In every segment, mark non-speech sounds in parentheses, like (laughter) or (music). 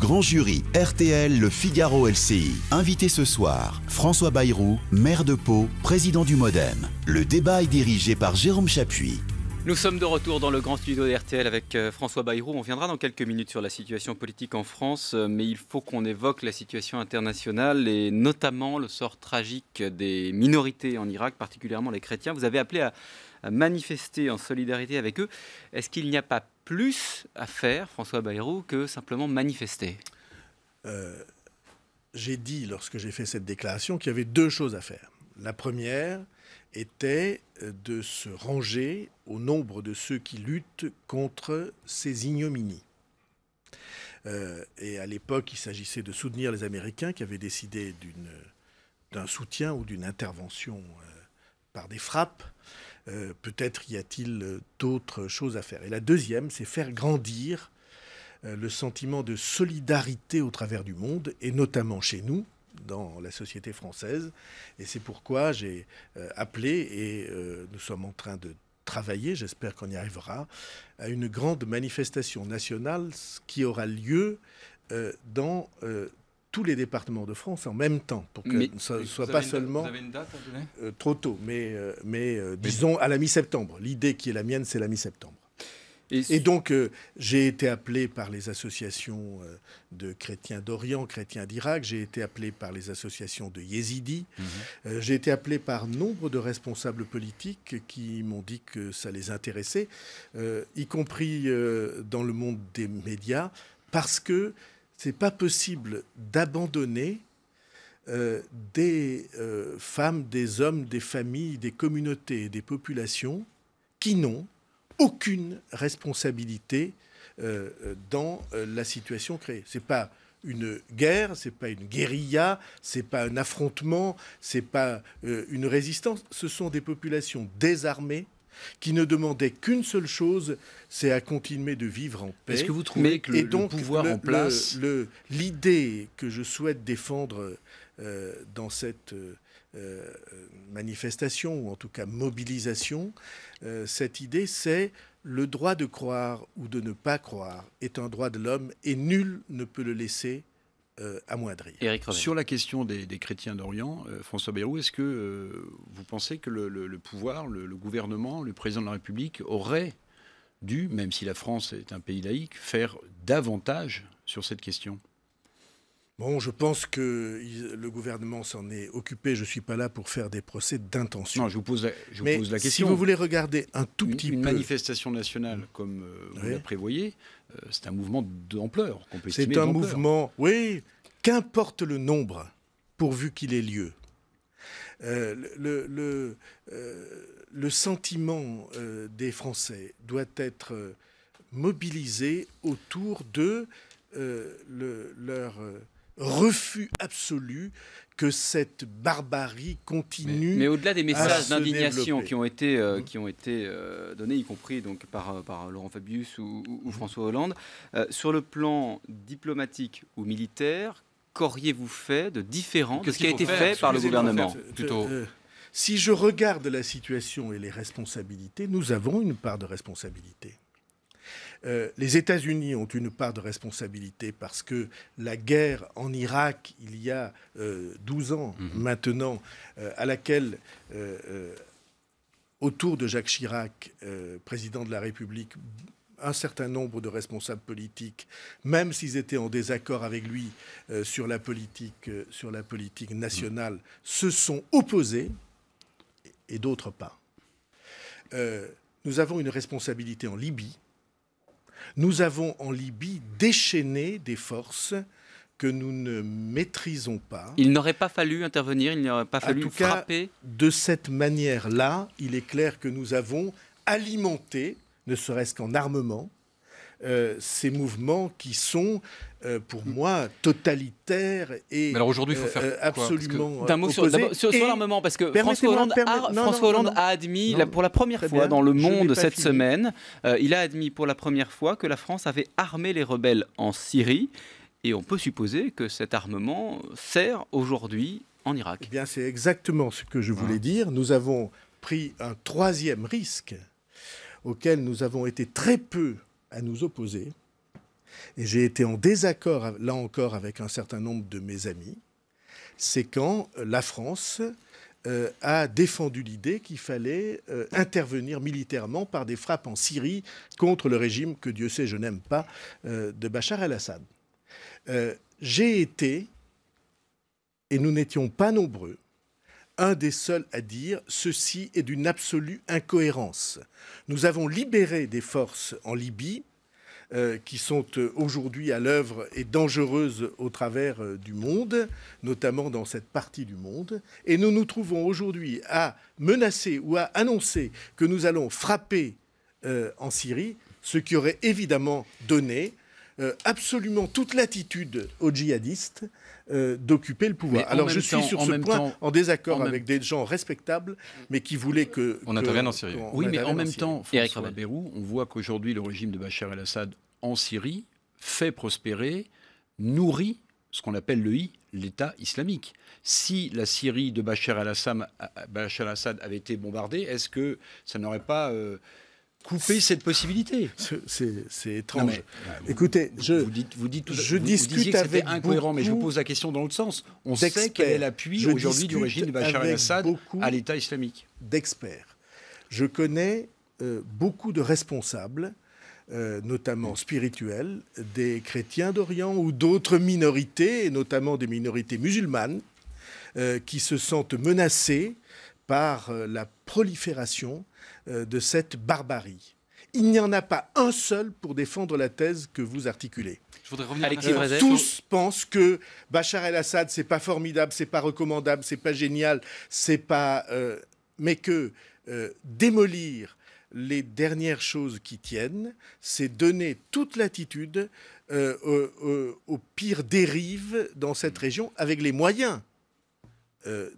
grand jury RTL Le Figaro LCI. Invité ce soir, François Bayrou, maire de Pau, président du Modem. Le débat est dirigé par Jérôme Chapuis. Nous sommes de retour dans le grand studio RTL avec euh, François Bayrou. On viendra dans quelques minutes sur la situation politique en France, euh, mais il faut qu'on évoque la situation internationale et notamment le sort tragique des minorités en Irak, particulièrement les chrétiens. Vous avez appelé à manifester en solidarité avec eux. Est-ce qu'il n'y a pas plus à faire, François Bayrou, que simplement manifester euh, J'ai dit, lorsque j'ai fait cette déclaration, qu'il y avait deux choses à faire. La première était euh, de se ranger au nombre de ceux qui luttent contre ces ignominies. Euh, et à l'époque, il s'agissait de soutenir les Américains qui avaient décidé d'un soutien ou d'une intervention par des frappes euh, peut-être y a-t-il euh, d'autres choses à faire. Et la deuxième, c'est faire grandir euh, le sentiment de solidarité au travers du monde, et notamment chez nous, dans la société française. Et c'est pourquoi j'ai appelé, et nous sommes en train de travailler, j'espère qu'on y arrivera, à une grande manifestation nationale qui aura lieu dans tous les départements de France en même temps, pour que ce ne soit pas seulement euh, trop tôt, euh, euh, mais, disons à la mi-septembre. L'idée qui est la mienne, c'est la mi-septembre. Et, donc, j'ai été appelé par les associations de chrétiens d'Orient, chrétiens d'Irak, j'ai été appelé par les associations de yézidis, mhm. j'ai été appelé par nombre de responsables politiques qui m'ont dit que ça les intéressait, y compris dans le monde des médias, parce que c'est pas possible d'abandonner euh, des euh, femmes, des hommes, des familles, des communautés, des populations qui n'ont aucune responsabilité euh, dans la situation créée. n'est pas une guerre, c'est pas une guérilla, c'est pas un affrontement, c'est pas une résistance. Ce sont des populations désarmées qui ne demandait qu'une seule chose, c'est à continuer de vivre en paix. Est-ce que vous trouvez que le, et donc, pouvoir en place... L'idée que je souhaite défendre euh, dans cette... Euh, euh, manifestation ou en tout cas mobilisation, cette idée c'est le droit de croire ou de ne pas croire est un droit de l'homme et nul ne peut le laisser euh, Sur la question des, chrétiens d'Orient, euh, François Bayrou, est-ce que euh, vous pensez que le, pouvoir, le, gouvernement, le président de la République aurait dû, même si la France est un pays laïque, faire davantage sur cette question Bon, je pense que le gouvernement s'en est occupé. Je ne suis pas là pour faire des procès d'intention. Non, je vous pose la, je question. Si vous voulez regarder un tout petit peu. Une manifestation nationale, comme euh, vous la prévoyez, euh, c'est un mouvement d'ampleur qu'on peut C'est un mouvement, oui, qu'importe le nombre, pourvu qu'il ait lieu. Euh, euh, le, sentiment des Français doit être mobilisé autour de leur refus absolu que cette barbarie continue. Mais, au-delà des messages d'indignation qui ont été, euh, mm. été euh, donnés, y compris donc par, euh, Laurent Fabius ou, mm. François Hollande, sur le plan diplomatique ou militaire, qu'auriez-vous fait de différent de ce qui a été fait par le gouvernement si je regarde la situation et les responsabilités, nous avons une part de responsabilité. Euh, les États-Unis ont une part de responsabilité parce que la guerre en Irak, il y a 12 euh, ans mhm. maintenant, euh, à laquelle autour de Jacques Chirac, président de la République, un certain nombre de responsables politiques, même s'ils étaient en désaccord avec lui sur, la politique, sur la politique nationale, mhm. se sont opposés et, et d'autres pas. nous avons une responsabilité en Libye nous avons en Libye déchaîné des forces que nous ne maîtrisons pas. Il n'aurait pas fallu intervenir, il n'aurait pas fallu en tout frapper. de cette manière-là, il est clair que nous avons alimenté, ne serait-ce qu'en armement, euh, ces mouvements qui sont, euh, pour mm. moi, totalitaires et alors aujourd'hui, il faut euh, faire absolument D'un mot sur, l'armement, parce que François Hollande, a, admis pour la première fois dans Le Monde cette semaine, il a admis pour la première fois que la France avait armé les rebelles en Syrie. Et on peut supposer que cet armement sert aujourd'hui en Irak. Eh bien, c'est exactement ce que je voulais dire. Nous avons pris un troisième risque auquel nous avons été très peu à nous opposer. Et j'ai été en désaccord, là encore, avec un certain nombre de mes amis. C'est quand euh, la France euh, a défendu l'idée qu'il fallait euh, intervenir militairement par des frappes en Syrie contre le régime que Dieu sait je n'aime pas de Bachar el-Assad. J'ai été, et nous n'étions pas nombreux, un des seuls à dire ceci est d'une absolue incohérence. Nous avons libéré des forces en Libye euh, qui sont euh, aujourd'hui à l'œuvre et dangereuses au travers euh, du monde, notamment dans cette partie du monde, et nous nous trouvons aujourd'hui à menacer ou à annoncer que nous allons frapper en Syrie, ce qui aurait évidemment donné euh, absolument toute latitude aux djihadistes euh, d'occuper le pouvoir. Alors je suis sur ce point en désaccord avec des gens respectables, mais qui voulaient que... On intervienne en Syrie. Oui, mais en même temps, François on voit qu'aujourd'hui le régime de Bachar el-Assad en Syrie fait prospérer, nourrit ce qu'on appelle le I, l'État islamique. Si la Syrie de Bachar el assad avait été bombardée, est-ce que ça n'aurait pas... Euh, couper cette possibilité. C'est étrange. Euh, Écoutez, je, vous dites, vous dites je vous, discute incohérent, mais je pose la question dans l'autre sens. On sait quel est l'appui aujourd'hui du régime de Bachar el-Assad à l'État islamique. D'experts. Je connais euh, beaucoup de responsables, euh, notamment spirituels, des chrétiens d'Orient ou d'autres minorités, et notamment des minorités musulmanes, qui se sentent menacées par la prolifération euh, de cette barbarie. Il n'y en a pas un seul pour défendre la thèse que vous articulez. Tous pensent que Bachar el-Assad, c'est pas formidable, c'est pas recommandable, c'est pas génial, c'est pas. Euh, mais que euh, démolir les dernières choses qui tiennent, c'est donner toute latitude aux pires dérives dans cette région avec les moyens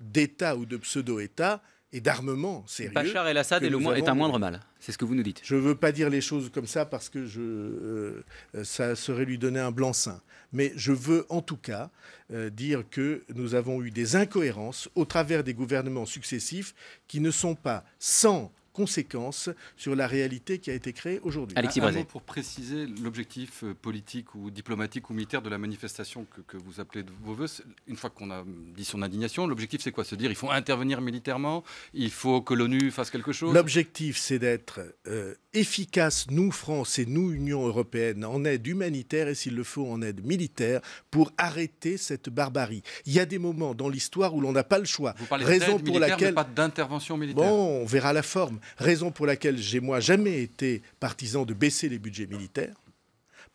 d'État ou de pseudo-État et d'armement sérieux. Bachar el-Assad est, est un moindre mal, c'est ce que vous nous dites. Je ne veux pas dire les choses comme ça parce que je, euh, euh, ça serait lui donner un blanc-seing. Mais je veux en tout cas euh, dire que nous avons eu des incohérences au travers des gouvernements successifs qui ne sont pas sans conséquences sur la réalité qui a été créée aujourd'hui. Alexis pour préciser l'objectif euh, politique ou diplomatique ou militaire de la manifestation que, vous appelez de vos voeux. Une fois qu'on a dit son indignation, l'objectif c'est quoi Se dire il faut intervenir militairement, il faut que l'ONU fasse quelque chose L'objectif c'est d'être euh, efficace, nous France et nous Union européenne, en aide humanitaire et s'il le faut en aide militaire pour arrêter cette barbarie. Il y a des moments dans l'histoire où l'on n'a pas le choix. Vous parlez raison pour laquelle mais pas d'intervention militaire. Bon, on verra la forme. Raison pour laquelle j'ai moi jamais été partisan de baisser les budgets militaires,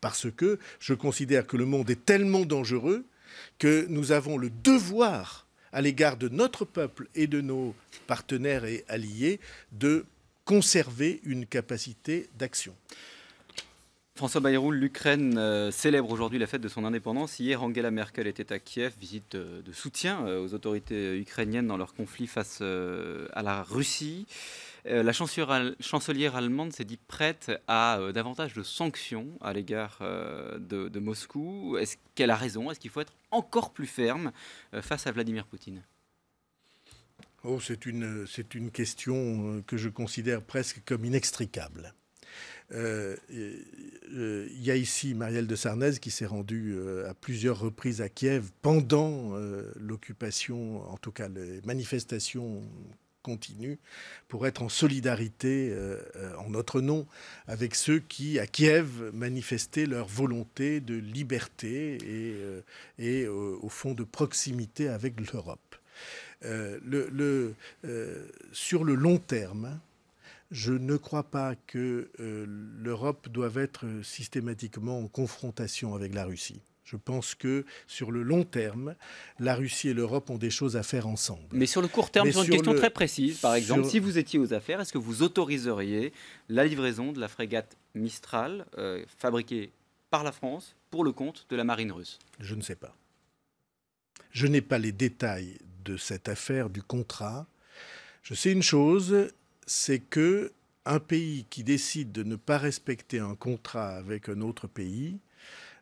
parce que je considère que le monde est tellement dangereux que nous avons le devoir à l'égard de notre peuple et de nos partenaires et alliés de conserver une capacité d'action. François Bayrou, l'Ukraine euh, célèbre aujourd'hui la fête de son indépendance. Hier, Angela Merkel était à Kiev, visite euh, de soutien euh, aux autorités ukrainiennes dans leur conflit face à la Russie. Euh, la chancelière allemande s'est dit prête à euh, davantage de sanctions à l'égard euh, de, Moscou. Est-ce qu'elle a raison Est-ce qu'il faut être encore plus ferme face à Vladimir Poutine oh, c'est, une, c'est une question que je considère presque comme inextricable. Il y a ici Marielle de Sarnez qui s'est rendue à plusieurs reprises à Kiev pendant l'occupation, en tout cas les manifestations continue pour être en solidarité euh, euh, en notre nom avec ceux qui, à Kiev, manifestaient leur volonté de liberté et, euh, au fond de proximité avec l'Europe. sur le long terme, je ne crois pas que l'Europe doive être systématiquement en confrontation avec la Russie. Je pense que sur le long terme, la Russie et l'Europe ont des choses à faire ensemble. Mais sur le court terme, c'est une question très précise. Par exemple, si vous étiez aux affaires, est-ce que vous autoriseriez la livraison de la frégate Mistral euh, fabriquée par la France pour le compte de la marine russe Je ne sais pas. Je n'ai pas les détails de cette affaire, du contrat. Je sais une chose, c'est que un pays qui décide de ne pas respecter un contrat avec un autre pays,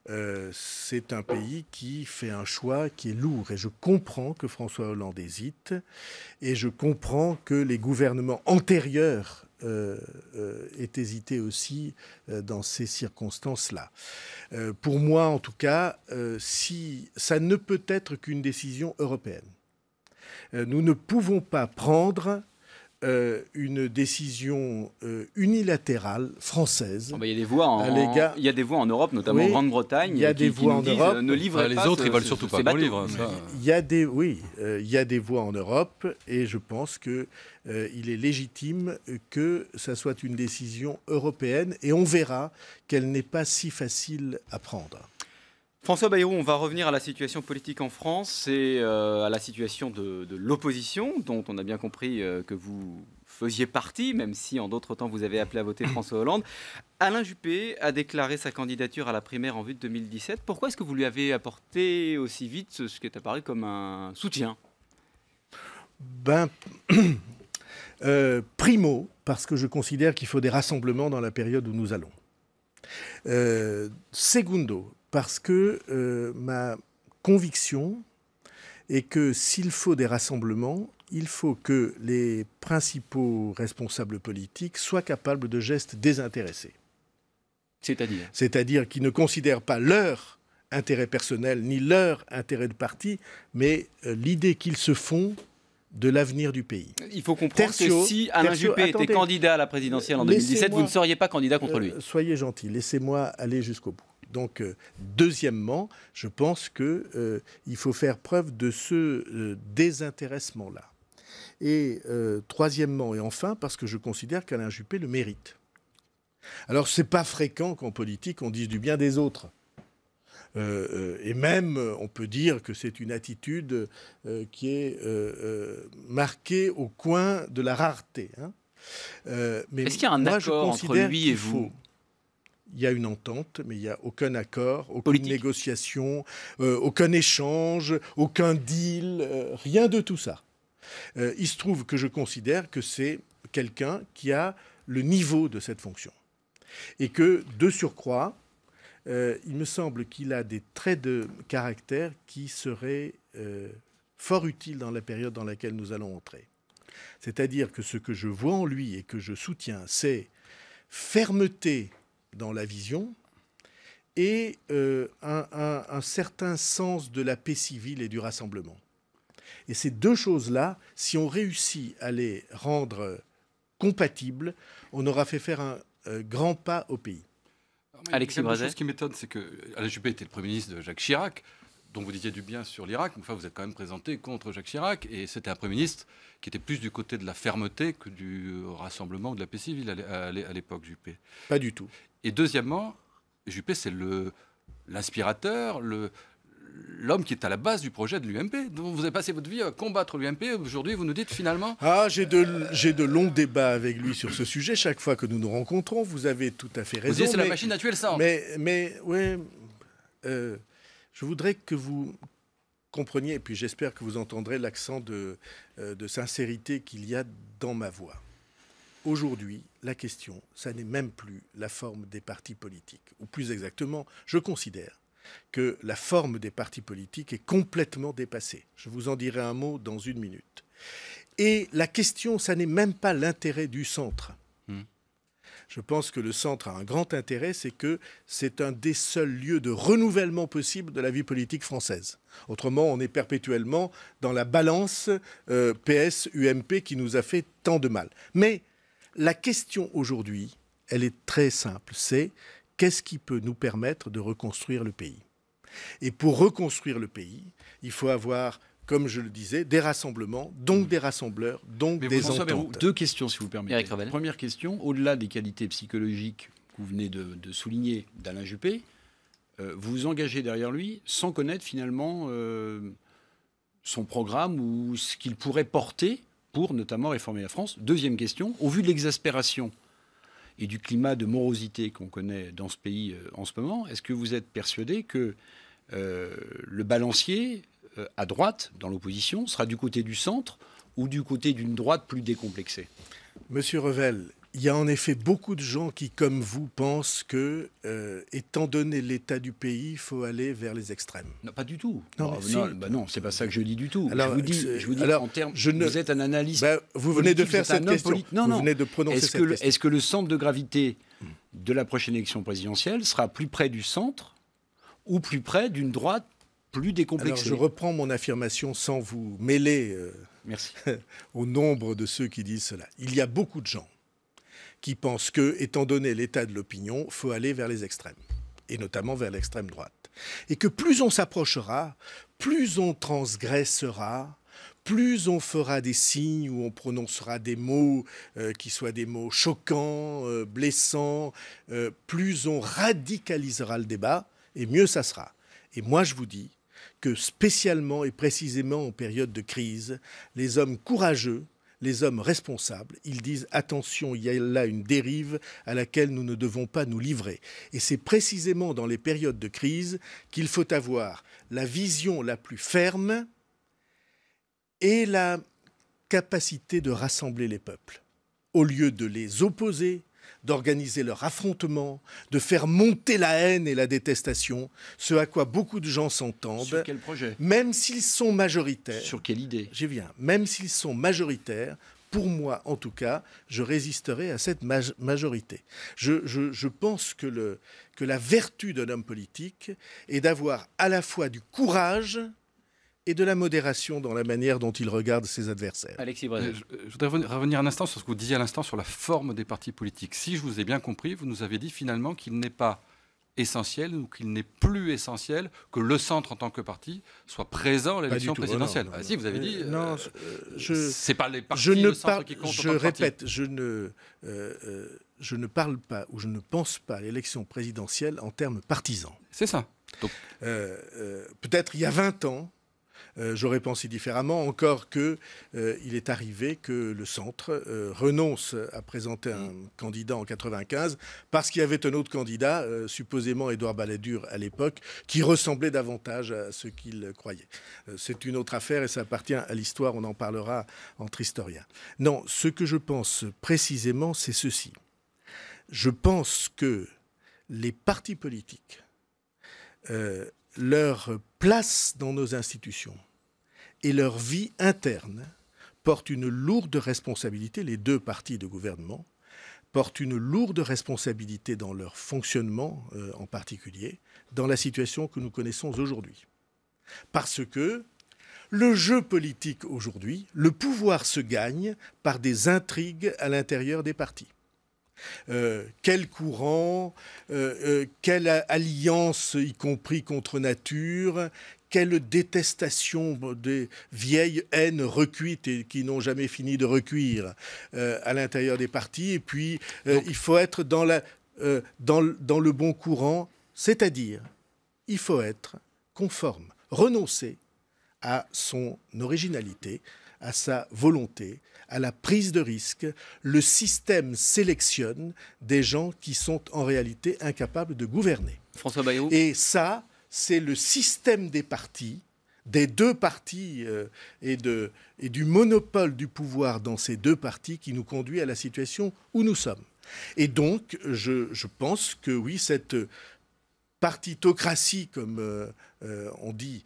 euh, c'est un pays qui fait un choix qui est lourd. Et je comprends que François Hollande hésite, et je comprends que les gouvernements antérieurs euh, euh, aient hésité aussi dans ces circonstances-là. pour moi, en tout cas, si, ça ne peut être qu'une décision européenne. nous ne pouvons pas prendre euh, une décision euh, unilatérale française. Ah bah, il y, a des voix en Europe, notamment en Grande-Bretagne. Il y a des voix en euh, Ne bah, pas les autres, ils veulent surtout pas Il y a des, oui, il y a des voix en Europe, et je pense que il est légitime que ça soit une décision européenne, et on verra qu'elle n'est pas si facile à prendre. François Bayrou, on va revenir à la situation politique en France et euh, à la situation de, l'opposition, dont on a bien compris euh, que vous faisiez partie, même si en d'autres temps vous avez appelé à voter (coughs) François Hollande. Alain Juppé a déclaré sa candidature à la primaire en vue de 2017. Pourquoi est-ce que vous lui avez apporté aussi vite ce qui est apparu comme un soutien Ben, (coughs) euh, primo, parce que je considère qu'il faut des rassemblements dans la période où nous allons. segundo, parce que euh, ma conviction est que s'il faut des rassemblements, il faut que les principaux responsables politiques soient capables de gestes désintéressés. C'est-à-dire C'est-à-dire qu'ils ne considèrent pas leur intérêt personnel ni leur intérêt de parti, mais euh, l'idée qu'ils se font de l'avenir du pays. Il faut comprendre que si Alain Juppé était candidat à la présidentielle en 2017, vous ne seriez pas candidat contre lui. Euh, soyez gentil, laissez-moi aller jusqu'au bout. Donc, euh, deuxièmement, je pense qu'il euh, faut faire preuve de ce euh, désintéressement-là. Et troisièmement et enfin, parce que je considère qu'Alain Juppé le mérite. Alors, ce n'est pas fréquent qu'en politique, on dise du bien des autres. et même, on peut dire que c'est une attitude qui est marquée au coin de la rareté. Hein. Est-ce qu'il y a un accord entre lui et vous il y a une entente, mais il n'y a aucun accord, aucune négociation, euh, aucun échange, aucun deal, euh, rien de tout ça. Euh, il se trouve que je considère que c'est quelqu'un qui a le niveau de cette fonction. Et que, de surcroît, il me semble qu'il a des traits de caractère qui seraient fort utiles dans la période dans laquelle nous allons entrer. C'est-à-dire que ce que je vois en lui et que je soutiens, c'est fermeté dans la vision, et euh, un, certain sens de la paix civile et du rassemblement. Et ces deux choses-là, si on réussit à les rendre compatibles, on aura fait faire un euh, grand pas au pays. Alexis Brazet. Ce qui m'étonne, c'est que Alain Juppé était le Premier ministre de Jacques Chirac. Donc vous disiez du bien sur l'Irak, mais enfin vous êtes quand même présenté contre Jacques Chirac, et c'était un Premier ministre qui était plus du côté de la fermeté que du euh, rassemblement ou de la paix civile à l'époque, Juppé. Pas du tout. Et deuxièmement, Juppé, c'est l'inspirateur, le, l'homme qui est à la base du projet de l'UMP. Vous avez passé votre vie à combattre l'UMP. Aujourd'hui, vous nous dites finalement. Ah, j'ai de, de longs débats avec lui sur ce sujet. Chaque fois que nous nous rencontrons, vous avez tout à fait raison. Vous c'est la machine à tuer le sang. Mais, mais oui. Euh, je voudrais que vous compreniez, et puis j'espère que vous entendrez l'accent euh, de, sincérité qu'il y a dans ma voix. Aujourd'hui, la question, ça n'est même plus la forme des partis politiques. Ou plus exactement, je considère que la forme des partis politiques est complètement dépassée. Je vous en dirai un mot dans une minute. Et la question, ça n'est même pas l'intérêt du centre je pense que le centre a un grand intérêt, c'est que c'est un des seuls lieux de renouvellement possible de la vie politique française. Autrement, on est perpétuellement dans la balance PS-UMP euh, qui nous a fait tant de mal. Mais la question aujourd'hui, elle est très simple, c'est qu'est-ce qui peut nous permettre de reconstruire le pays Et pour reconstruire le pays, il faut avoir comme je le disais, des rassemblements, donc mm. des rassembleurs, donc des deux questions, si vous permettez. Première question, au-delà des qualités psychologiques que vous venez de, souligner d'Alain Juppé, euh, vous vous engagez derrière lui sans connaître finalement euh, son programme ou ce qu'il pourrait porter pour notamment réformer la France. Deuxième question, au vu de l'exaspération et du climat de morosité qu'on connaît dans ce pays euh, en ce moment, est-ce que vous êtes persuadé que le balancier euh, à droite, dans l'opposition, sera du côté du centre ou du côté d'une droite plus décomplexée Monsieur Revel, il y a en effet beaucoup de gens qui, comme vous, pensent que, euh, étant donné l'état du pays, il faut aller vers les extrêmes. Non, pas du tout. Non, oh, bah c'est pas ça que je dis du tout. Alors, je vous dis, je en termes, vous êtes un analyste. Bah, vous venez de faire cette question. Non, vous venez de prononcer Est-ce que le centre de gravité de la prochaine élection présidentielle sera plus près du centre ou plus près d'une droite je reprends mon affirmation sans vous mêler euh, (laughs) au nombre de ceux qui disent cela. Il y a beaucoup de gens qui pensent que, étant donné l'état de l'opinion, faut aller vers les extrêmes, et notamment vers l'extrême droite. Et que plus on s'approchera, plus on transgressera, plus on fera des signes ou on prononcera des mots euh, qui soient des mots choquants, euh, blessants, plus on radicalisera le débat et mieux ça sera. Et moi je vous dis, que spécialement et précisément en période de crise, les hommes courageux, les hommes responsables, ils disent attention, il y a là une dérive à laquelle nous ne devons pas nous livrer. Et c'est précisément dans les périodes de crise qu'il faut avoir la vision la plus ferme et la capacité de rassembler les peuples. Au lieu de les opposer, d'organiser leur affrontement, de faire monter la haine et la détestation, ce à quoi beaucoup de gens s'entendent. Sur quel projet Même s'ils sont majoritaires. Sur quelle idée J'y viens. Même s'ils sont majoritaires, pour moi en tout cas, je résisterai à cette majorité. Je, pense que la vertu d'un homme politique est d'avoir à la fois du courage, et de la modération dans la manière dont il regarde ses adversaires. Alexis euh, Je, voudrais revenir un instant sur ce que vous disiez à l'instant sur la forme des partis politiques. Si je vous ai bien compris, vous nous avez dit finalement qu'il n'est pas essentiel ou qu'il n'est plus essentiel que le centre en tant que parti soit présent à l'élection oh, présidentielle. Ah, si, vous avez dit, euh, euh, non, euh, c'est pas les partis je ne le centre qui Je répète, je ne, je ne parle pas ou je ne pense pas à l'élection présidentielle en termes partisans. C'est ça. Peut-être il y a 20 ans, euh, j'aurais pensé différemment, encore qu'il euh, il est arrivé que le centre euh, renonce à présenter un mm. candidat en 95 parce qu'il y avait un autre candidat, supposément Édouard Balladur à l'époque, qui ressemblait davantage à ce qu'il croyait. C'est une autre affaire et ça appartient à l'histoire, on en parlera entre historiens. Non, ce que je pense précisément, c'est ceci. Je pense que les partis politiques, leur place dans nos institutions, et leur vie interne porte une lourde responsabilité, les deux partis de gouvernement portent une lourde responsabilité dans leur fonctionnement euh, en particulier, dans la situation que nous connaissons aujourd'hui. Parce que le jeu politique aujourd'hui, le pouvoir se gagne par des intrigues à l'intérieur des partis. Euh, quel courant, euh, quelle alliance, y compris contre nature, quelle détestation des vieilles haines recuites et qui n'ont jamais fini de recuire euh, à l'intérieur des partis. Et puis, euh, il faut être dans, la, euh, dans, dans le bon courant, c'est-à-dire, il faut être conforme, renoncer à son originalité, à sa volonté, à la prise de risque. Le système sélectionne des gens qui sont en réalité incapables de gouverner. François Bayrou. Et ça, c'est le système des partis, des deux partis euh, et, du monopole du pouvoir dans ces deux partis qui nous conduit à la situation où nous sommes. Et donc, je, pense que oui, cette partitocratie, comme euh, euh, on dit,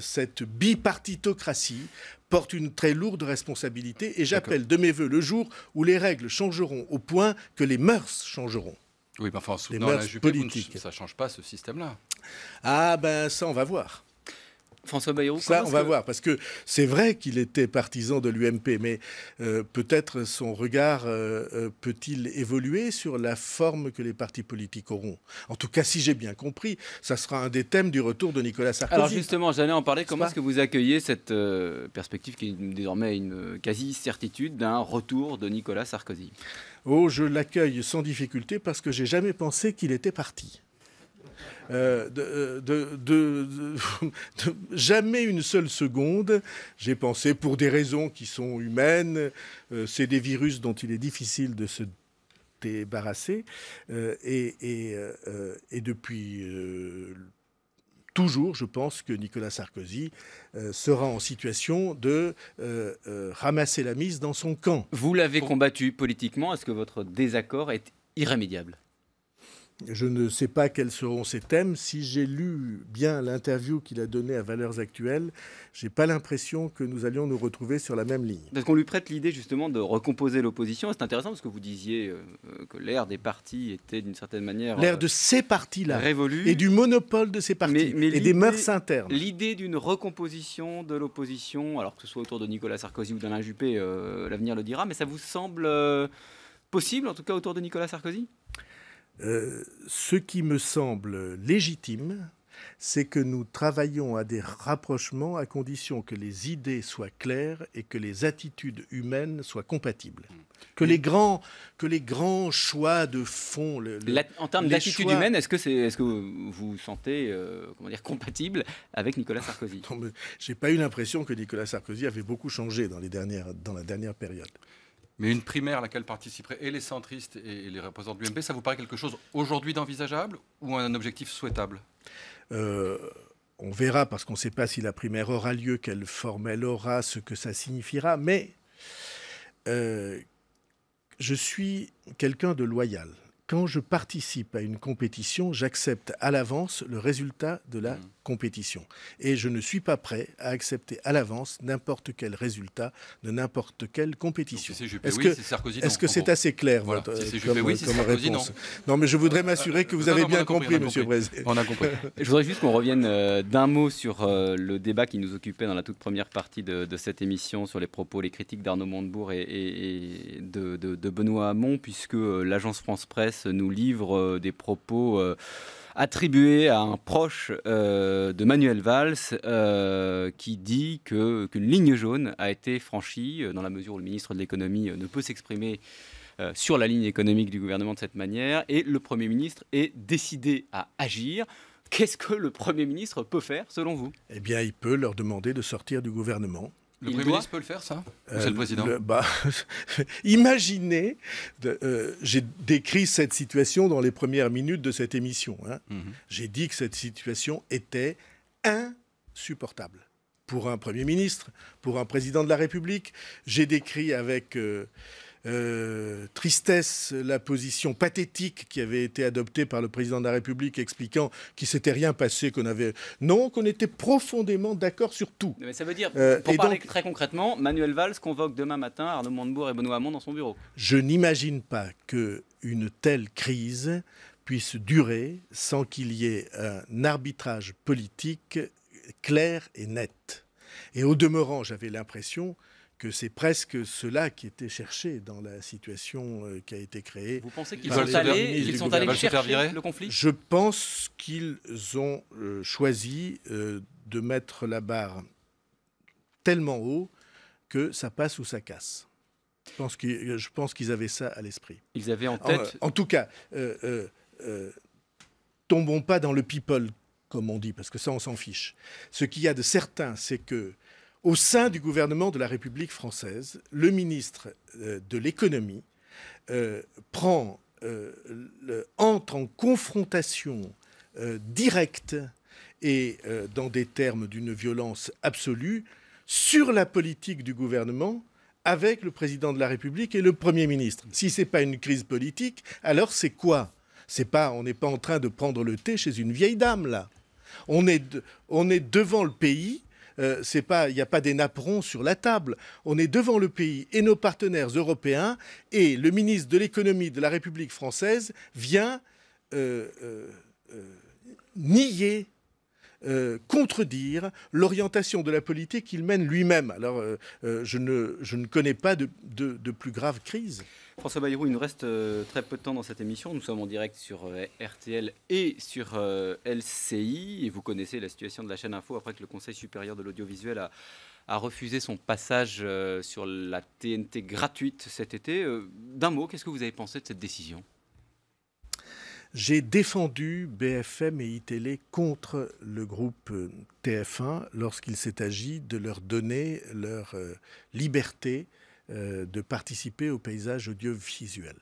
cette bipartitocratie porte une très lourde responsabilité et j'appelle de mes voeux le jour où les règles changeront au point que les mœurs changeront. Oui, mais enfin, en soutenant la Juppé, ça ne change pas ce système-là. Ah ben ça, on va voir. François Bayrou Ça, on va voir, parce que c'est vrai qu'il était partisan de l'UMP, mais euh, peut-être son regard euh, euh, peut-il évoluer sur la forme que les partis politiques auront. En tout cas, si j'ai bien compris, ça sera un des thèmes du retour de Nicolas Sarkozy. Alors justement, j'allais en parler. Comment est-ce que vous accueillez cette perspective qui est désormais une quasi-certitude d'un retour de Nicolas Sarkozy Oh, je l'accueille sans difficulté parce que j'ai jamais pensé qu'il était parti. Euh, de, euh, (laughs) jamais une seule seconde, j'ai pensé, pour des raisons qui sont humaines, euh, c'est des virus dont il est difficile de se débarrasser, et, et, depuis toujours, je pense que Nicolas Sarkozy sera en situation de ramasser la mise dans son camp. Vous l'avez combattu politiquement. Est-ce que votre désaccord est irrémédiable je ne sais pas quels seront ces thèmes. Si j'ai lu bien l'interview qu'il a donnée à Valeurs Actuelles, je n'ai pas l'impression que nous allions nous retrouver sur la même ligne. Parce qu'on lui prête l'idée justement de recomposer l'opposition. C'est intéressant parce que vous disiez euh, que l'ère des partis était d'une certaine manière l'ère euh, de ces partis-là révolue et du monopole de ces partis et des mœurs internes. L'idée d'une recomposition de l'opposition, alors que ce soit autour de Nicolas Sarkozy ou d'Alain Juppé, euh, l'avenir le dira. Mais ça vous semble possible, en tout cas autour de Nicolas Sarkozy euh, ce qui me semble légitime, c'est que nous travaillons à des rapprochements à condition que les idées soient claires et que les attitudes humaines soient compatibles. Hmm. Que, les, grands, choix de fond. en termes d'attitude humaine, est-ce que, que vous vous sentez euh, comment dire, compatible avec Nicolas Sarkozy Je n'ai pas eu l'impression que Nicolas Sarkozy avait beaucoup changé dans, les dans la dernière période. Mais une primaire à laquelle participeraient et les centristes et les représentants du MP, ça vous paraît quelque chose aujourd'hui d'envisageable ou un objectif souhaitable euh, On verra parce qu'on ne sait pas si la primaire aura lieu, quelle forme elle aura, ce que ça signifiera. Mais euh, je suis quelqu'un de loyal. Quand je participe à une compétition, j'accepte à l'avance le résultat de la mmh compétition. Et je ne suis pas prêt à accepter à l'avance n'importe quel résultat de n'importe quelle compétition. Est-ce que c'est assez clair votre, réponse non. mais je voudrais m'assurer que vous avez bien compris, Monsieur Président. On a compris. (laughs) je voudrais juste qu'on revienne euh, d'un mot sur euh, le débat qui nous occupait dans la toute première partie de, cette émission sur les propos, les critiques d'Arnaud Montebourg et, de, Benoît Hamon, puisque euh, l'agence France Presse nous livre des propos attribué à un proche euh, de Manuel Valls euh, qui dit qu'une ligne jaune a été franchie euh, dans la mesure où le ministre de l'économie ne peut s'exprimer sur la ligne économique du gouvernement de cette manière et le Premier ministre est décidé à agir. Qu'est-ce que le Premier ministre peut faire selon vous Eh bien, il peut leur demander de sortir du gouvernement le Premier ministre peut le faire, ça euh, le Président bah, (laughs) Imaginez, euh, j'ai décrit cette situation dans les premières minutes de cette émission. Hein. Mhm. J'ai dit que cette situation était insupportable pour un Premier ministre, pour un Président de la République. J'ai décrit avec... Euh, euh, tristesse la position pathétique qui avait été adoptée par le président de la République expliquant qu'il s'était rien passé, qu'on avait... Non, qu'on était profondément d'accord sur tout. Mais ça veut dire, euh, pour parler très concrètement, Manuel Valls convoque demain matin Arnaud Montebourg et Benoît Hamon dans son bureau. Je n'imagine pas qu'une telle crise puisse durer sans qu'il y ait un arbitrage politique clair et net. Et au demeurant, j'avais l'impression que c'est presque cela qui était cherché dans la situation euh, qui a été créée. Vous pensez qu'ils sont allés, sont chercher le conflit Je pense qu'ils ont euh, choisi euh, de mettre la barre tellement haut que ça passe ou ça casse. Je pense qu'ils, avaient ça à l'esprit. Ils avaient en tête. En, tout cas, tombons pas dans le people, comme on dit, parce que ça, on s'en fiche. Ce qu'il y a de certain, c'est que au sein du gouvernement de la République française, le ministre euh, de l'économie euh, euh, entre en confrontation directe et dans des termes d'une violence absolue sur la politique du gouvernement avec le président de la République et le Premier ministre. Si ce n'est pas une crise politique, alors c'est quoi C'est pas, On n'est pas en train de prendre le thé chez une vieille dame, là. On est, on est devant le pays euh, pas, il n'y a pas des napperons sur la table. On est devant le pays et nos partenaires européens, et le ministre de l'économie de la République française vient euh, euh, nier euh, contredire l'orientation de la politique qu'il mène lui-même. Alors, euh, euh, je, ne, je ne connais pas de, de, de plus grave crise. François Bayrou, il nous reste très peu de temps dans cette émission. Nous sommes en direct sur RTL et sur LCI. Et vous connaissez la situation de la chaîne Info après que le Conseil supérieur de l'audiovisuel a, a refusé son passage sur la TNT gratuite cet été. D'un mot, qu'est-ce que vous avez pensé de cette décision j'ai défendu BFM et ITélé contre le groupe euh, TF1 lorsqu'il s'est agi de leur donner leur euh, liberté euh, de participer au paysage audiovisuel.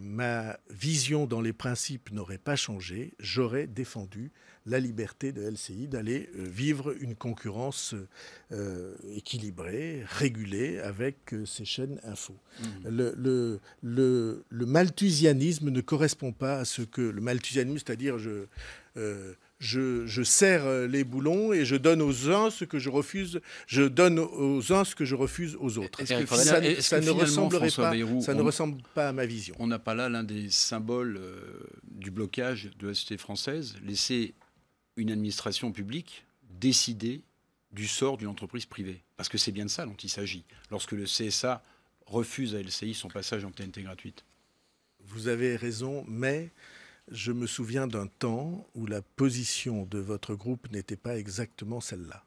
ma vision dans les principes n'aurait pas changé, j'aurais défendu la liberté de LCI d'aller euh, vivre une concurrence euh, équilibrée, régulée avec euh, ces chaînes info. Mmh. Le, le, malthusianisme ne correspond pas à ce que le malthusianisme, c'est-à-dire je, serre les boulons et je donne aux uns ce que je refuse, je donne aux uns ce que je refuse aux autres. est ça, ne ressemblerait ça ressemble pas à ma vision On n'a pas là l'un des symboles du blocage de la société française, laisser une administration publique décider du sort d'une entreprise privée. Parce que c'est bien de ça dont il s'agit, lorsque le CSA refuse à LCI son passage en TNT gratuite. Vous avez raison, mais je me souviens d'un temps où la position de votre groupe n'était pas exactement celle-là.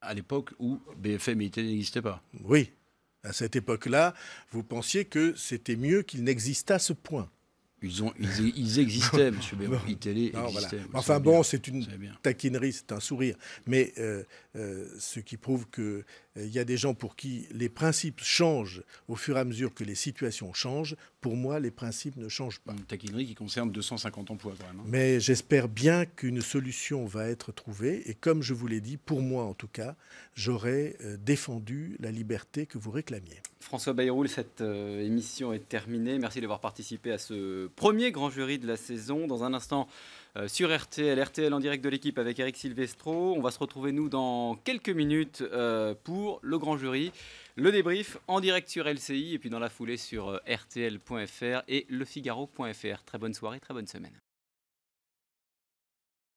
À l'époque où BFM n'existait IT pas. Oui. À cette époque-là, vous pensiez que c'était mieux qu'il à ce point. E-, ils, existaient, (laughs) M. Béron. Enfin bon, c'est une taquinerie, c'est un sourire. Mais euh, euh, ce qui prouve qu'il euh, il y a des gens pour qui les principes changent au fur et à mesure que les situations changent pour moi, les principes ne changent pas. Une taquinerie qui concerne 250 emplois, quand même. Hein. Mais j'espère bien qu'une solution va être trouvée. Et comme je vous l'ai dit, pour moi en tout cas, j'aurais euh, défendu la liberté que vous réclamiez. François Bayrou, cette euh, émission est terminée. Merci d'avoir participé à ce premier grand jury de la saison. Dans un instant, euh, sur RTL, RTL en direct de l'équipe avec Eric Silvestro. On va se retrouver, nous, dans quelques minutes pour le grand jury. Le débrief en direct sur LCI et puis dans la foulée sur rtl.fr euh, et lefigaro.fr. Très bonne soirée, très bonne semaine.